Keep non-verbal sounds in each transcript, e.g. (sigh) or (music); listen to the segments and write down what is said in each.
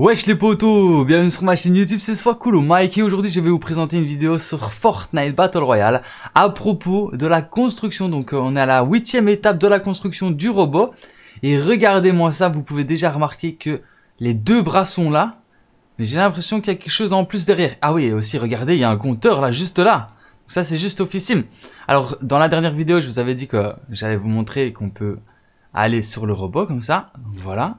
Wesh les potos, bienvenue sur ma chaîne YouTube, c'est soit cool Mike et aujourd'hui je vais vous présenter une vidéo sur Fortnite Battle Royale à propos de la construction, donc euh, on est à la huitième étape de la construction du robot et regardez-moi ça, vous pouvez déjà remarquer que les deux bras sont là mais j'ai l'impression qu'il y a quelque chose en plus derrière. Ah oui et aussi regardez il y a un compteur là, juste là ça c'est juste officime Alors dans la dernière vidéo je vous avais dit que j'allais vous montrer qu'on peut aller sur le robot comme ça, voilà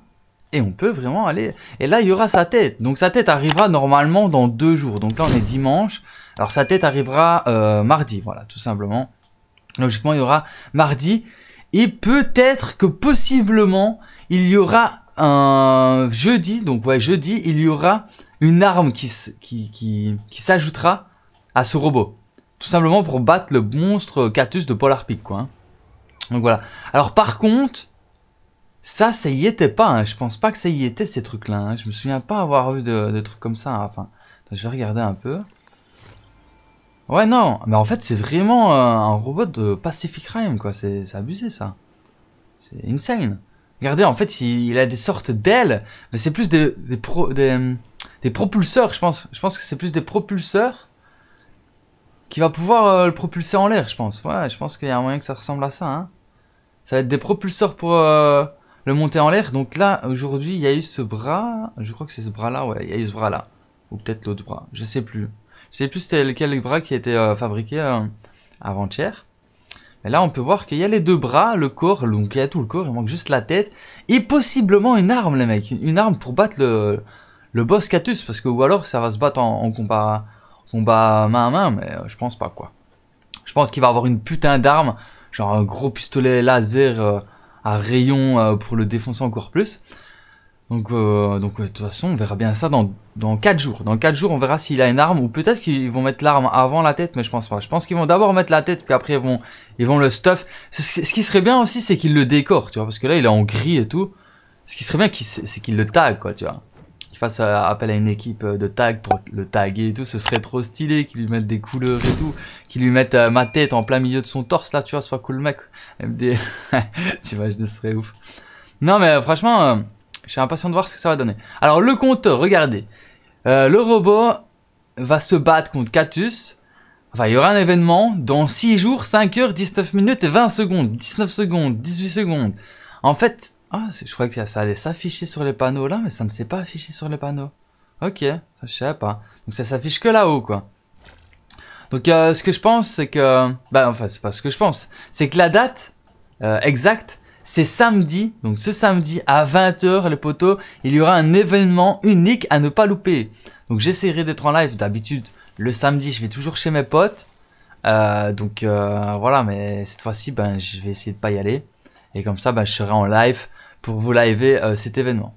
et on peut vraiment aller... Et là, il y aura sa tête. Donc sa tête arrivera normalement dans deux jours. Donc là, on est dimanche. Alors sa tête arrivera euh, mardi, voilà, tout simplement. Logiquement, il y aura mardi. Et peut-être que possiblement, il y aura un jeudi. Donc ouais, jeudi, il y aura une arme qui, qui, qui, s'ajoutera à ce robot. Tout simplement pour battre le monstre Catus de Polar Peak, quoi. Hein. Donc voilà. Alors par contre, ça, ça y était pas. Hein. Je pense pas que ça y était ces trucs-là. Hein. Je me souviens pas avoir vu de, trucs comme ça. Enfin, je vais regarder un peu. Ouais, non. Mais en fait, c'est vraiment euh, un robot de Pacific Rim, quoi. C'est abusé, ça. C'est insane. Regardez, en fait, il, a des sortes d'ailes, mais c'est plus des, des, pro, des, propulseurs, je pense. Je pense que c'est plus des propulseurs qui va pouvoir euh, le propulser en l'air, je pense. Ouais, je pense qu'il y a un moyen que ça ressemble à ça. Hein. Ça va être des propulseurs pour... Euh, le monter en l'air. Donc là, aujourd'hui, il y a eu ce bras. Je crois que c'est ce bras-là, ouais. Il y a eu ce bras-là. Ou peut-être l'autre bras. Je sais plus. Je sais plus c'était lequel bras qui a été euh, fabriqué euh, avant-hier. Mais là, on peut voir qu'il y a les deux bras, le corps, donc il y a tout le corps, il manque juste la tête. Et possiblement une arme, les mecs. Une, arme pour battre le, boss Catus. Parce que, ou alors, ça va se battre en, combat, combat main à main, mais euh, je pense pas, quoi. Je pense qu'il va avoir une putain d'arme. Genre un gros pistolet laser à rayon euh, pour le défoncer encore plus. Donc, euh, donc de toute façon, on verra bien ça dans, dans 4 jours. Dans 4 jours, on verra s'il a une arme ou peut-être qu'ils vont mettre l'arme avant la tête, mais je pense pas. Je pense qu'ils vont d'abord mettre la tête, puis après ils vont, ils vont le stuff. Ce, qui serait bien aussi, c'est qu'ils le décorent, tu vois, parce que là, il est en gris et tout. Ce qui serait bien, c'est qu'ils le tag quoi, tu vois fasse appel à une équipe euh, de tag pour le taguer et tout, ce serait trop stylé, qu'il lui mette des couleurs et tout, qu'il lui mettent euh, ma tête en plein milieu de son torse là, tu vois, soit cool mec, MD, (laughs) tu vois ce serait ouf. Non mais euh, franchement, je suis impatient de voir ce que ça va donner. Alors le compteur, regardez, le robot va se battre contre Catus, Enfin, il y aura un événement dans 6 jours, 5 heures, 19 minutes et 20 secondes, 19 secondes, 18 secondes. En fait, ah, je croyais que ça allait s'afficher sur les panneaux là, mais ça ne s'est pas affiché sur les panneaux. Ok, ça, ne sais pas. Donc ça s'affiche que là-haut, quoi. Donc euh, ce que je pense, c'est que... Bah, enfin, c'est pas ce que je pense. C'est que la date euh, exacte, c'est samedi. Donc ce samedi, à 20h, les poteaux, il y aura un événement unique à ne pas louper. Donc j'essaierai d'être en live. D'habitude, le samedi, je vais toujours chez mes potes. Euh, donc voilà, mais cette fois-ci, ben, je vais essayer de pas y aller. Et comme ça, ben, je serai en live pour vous liver euh, cet événement.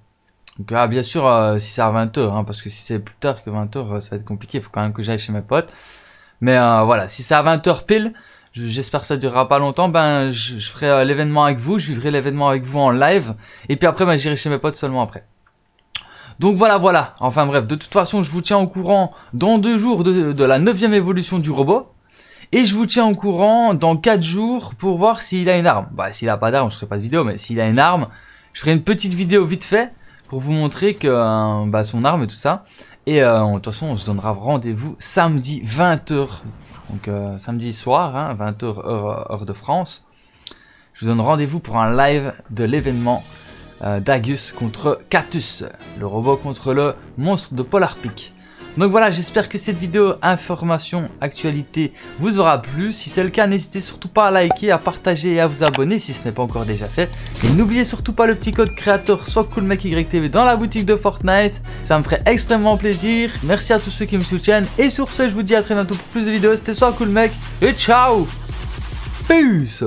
Donc, ah, bien sûr, euh, si c'est à 20h, parce que si c'est plus tard que 20h, euh, ça va être compliqué. Il faut quand même que j'aille chez mes potes. Mais voilà, si c'est à 20h pile, j'espère que ça durera pas longtemps, ben je, ferai l'événement avec vous, je vivrai l'événement avec vous en live, et puis après ben, j'irai chez mes potes seulement après. Donc voilà, voilà, enfin bref, de toute façon je vous tiens au courant dans deux jours de, de la neuvième évolution du robot, et je vous tiens au courant dans quatre jours pour voir s'il a une arme. Bah s'il a pas d'arme, je ferai pas de vidéo, mais s'il a une arme, je ferai une petite vidéo vite fait pour vous montrer que euh, bah, son arme et tout ça. Et euh, de toute façon, on se donnera rendez-vous samedi 20h. Donc euh, samedi soir, hein, 20h heure, heure, de France. Je vous donne rendez-vous pour un live de l'événement d'Agus contre Catus. Le robot contre le monstre de Polar Peak. Donc voilà, j'espère que cette vidéo information, actualité vous aura plu. Si c'est le cas, n'hésitez surtout pas à liker, à partager et à vous abonner si ce n'est pas encore déjà fait. Et n'oubliez surtout pas le petit code créateur soit dans la boutique de Fortnite. Ça me ferait extrêmement plaisir. Merci à tous ceux qui me soutiennent. Et sur ce, je vous dis à très bientôt pour plus de vidéos. C'était soit cool et ciao Peace